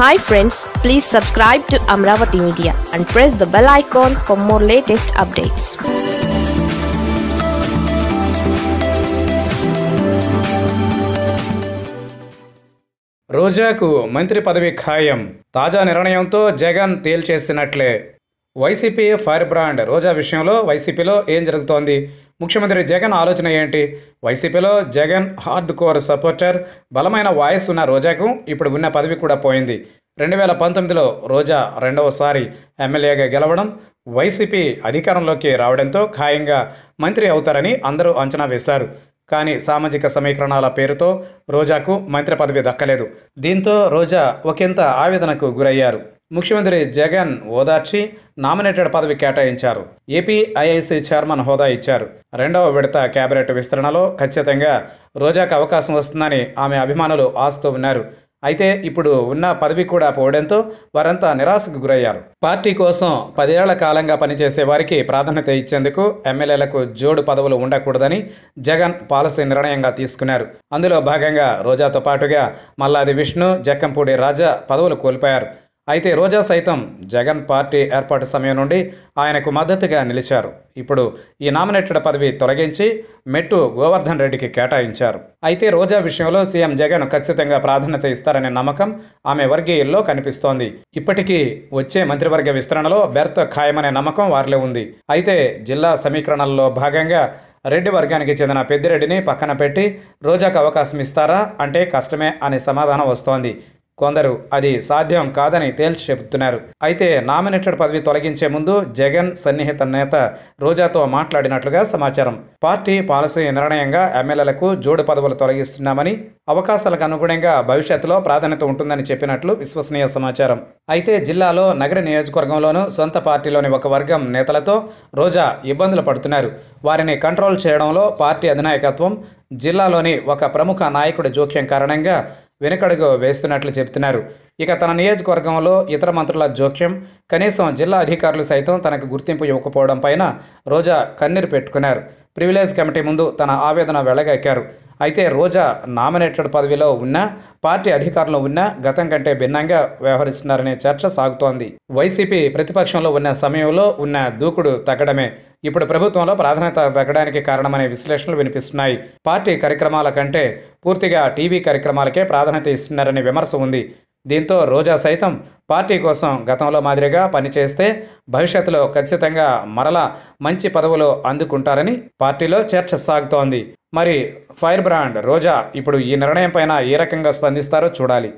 hi friends please subscribe to Amaravati media and press the bell icon for more latest updates రోజాకు మంత్రి పదవి ఖాయం తాజా నిర్ణయంతో జగన్ తేల్చేసినట్లే వైసీపీ ఫైర్ బ్రాండ్ రోజా విషయంలో వైసీపీలో ఏం జరుగుతోంది ముఖ్యమంత్రి జగన్ ఆలోచన ఏంటి వైసీపీలో జగన్ హార్డ్ కోర్ సపోర్టర్ బలమైన వాయిస్ ఉన్న రోజాకు ఇప్పుడు ఉన్న పదవి కూడా పోయింది రెండు వేల పంతొమ్మిదిలో రోజా రెండవసారి ఎమ్మెల్యేగా గెలవడం వైసీపీ అధికారంలోకి రావడంతో ఖాయంగా మంత్రి అవుతారని అందరూ అంచనా వేశారు కానీ సామాజిక సమీకరణాల పేరుతో రోజాకు మంత్రి పదవి దక్కలేదు దీంతో రోజా ఒకంత ఆవేదనకు గురయ్యారు ముఖ్యమంత్రి జగన్ ఓదార్చి నామినేటెడ్ పదవి కేటాయించారు ఏపీ ఐఐసి చైర్మన్ హోదా ఇచ్చారు రెండవ విడత క్యాబినెట్ విస్తరణలో ఖచ్చితంగా రోజాకు అవకాశం వస్తుందని ఆమె అభిమానులు ఆస్తూ ఉన్నారు అయితే ఇప్పుడు ఉన్న పదవి కూడా పోవడంతో వారంతా నిరాశకు గురయ్యారు పార్టీ కోసం పదేళ్ల కాలంగా పనిచేసే వారికి ప్రాధాన్యత ఇచ్చేందుకు ఎమ్మెల్యేలకు జోడు పదవులు ఉండకూడదని జగన్ పాలసీ నిర్ణయంగా తీసుకున్నారు అందులో భాగంగా రోజాతో పాటుగా మల్లాది విష్ణు జక్కంపూడి రాజా పదవులు కోల్పోయారు అయితే రోజా సైతం జగన్ పార్టీ ఏర్పాటు సమయం నుండి ఆయనకు మద్దతుగా నిలిచారు ఇప్పుడు ఈ నామినేటెడ్ పదవి తొలగించి మెట్టు గోవర్ధన్ రెడ్డికి కేటాయించారు అయితే రోజా విషయంలో సీఎం జగన్ ఖచ్చితంగా ప్రాధాన్యత ఇస్తారనే నమ్మకం ఆమె వర్గీయుల్లో కనిపిస్తోంది ఇప్పటికీ వచ్చే మంత్రివర్గ విస్తరణలో బెర్త్ ఖాయమనే నమ్మకం వారిలో ఉంది అయితే జిల్లా సమీకరణల్లో భాగంగా రెడ్డి వర్గానికి చెందిన పెద్దిరెడ్డిని పక్కన పెట్టి రోజాకు అవకాశం ఇస్తారా అంటే కష్టమే అనే సమాధానం వస్తోంది కొందరు అది సాధ్యం కాదని తేల్చి చెబుతున్నారు అయితే నామినేటెడ్ పదవి తొలగించే ముందు జగన్ సన్నిహిత నేత రోజాతో మాట్లాడినట్లుగా సమాచారం పార్టీ పాలసీ నిర్ణయంగా ఎమ్మెల్యేలకు జోడు పదవులు తొలగిస్తున్నామని అవకాశాలకు అనుగుణంగా భవిష్యత్తులో ప్రాధాన్యత ఉంటుందని చెప్పినట్లు విశ్వసనీయ సమాచారం అయితే జిల్లాలో నగర నియోజకవర్గంలోనూ సొంత పార్టీలోని ఒక వర్గం నేతలతో రోజా ఇబ్బందులు పడుతున్నారు వారిని కంట్రోల్ చేయడంలో పార్టీ అధినాయకత్వం జిల్లాలోని ఒక ప్రముఖ నాయకుడి జోక్యం కారణంగా వెనుకడుగు వేస్తున్నట్లు చెబుతున్నారు ఇక తన నియోజకవర్గంలో ఇతర మంత్రుల జోక్యం కనీసం జిల్లా అధికారులు సైతం తనకు గుర్తింపు ఇవ్వకపోవడం పైన రోజా కన్నీరు పెట్టుకున్నారు ప్రివిలేజ్ కమిటీ ముందు తన ఆవేదన వెళ్ళగక్కారు అయితే రోజా నామినేటెడ్ పదవిలో ఉన్నా పార్టీ అధికారంలో ఉన్నా గతం కంటే భిన్నంగా వ్యవహరిస్తున్నారనే చర్చ సాగుతోంది వైసీపీ ప్రతిపక్షంలో ఉన్న సమయంలో ఉన్న దూకుడు తగ్గడమే ఇప్పుడు ప్రభుత్వంలో ప్రాధాన్యత తగ్గడానికి కారణమనే విశ్లేషణలు వినిపిస్తున్నాయి పార్టీ కార్యక్రమాల కంటే పూర్తిగా టీవీ కార్యక్రమాలకే ప్రాధాన్యత ఇస్తున్నారనే విమర్శ ఉంది దీంతో రోజా సైతం పార్టీ కోసం గతంలో మాదిరిగా పనిచేస్తే భవిష్యత్తులో ఖచ్చితంగా మరలా మంచి పదవులు అందుకుంటారని పార్టీలో చర్చ సాగుతోంది మరి ఫైర్ బ్రాండ్ రోజా ఇప్పుడు ఈ నిర్ణయం పైన ఏ రకంగా స్పందిస్తారో చూడాలి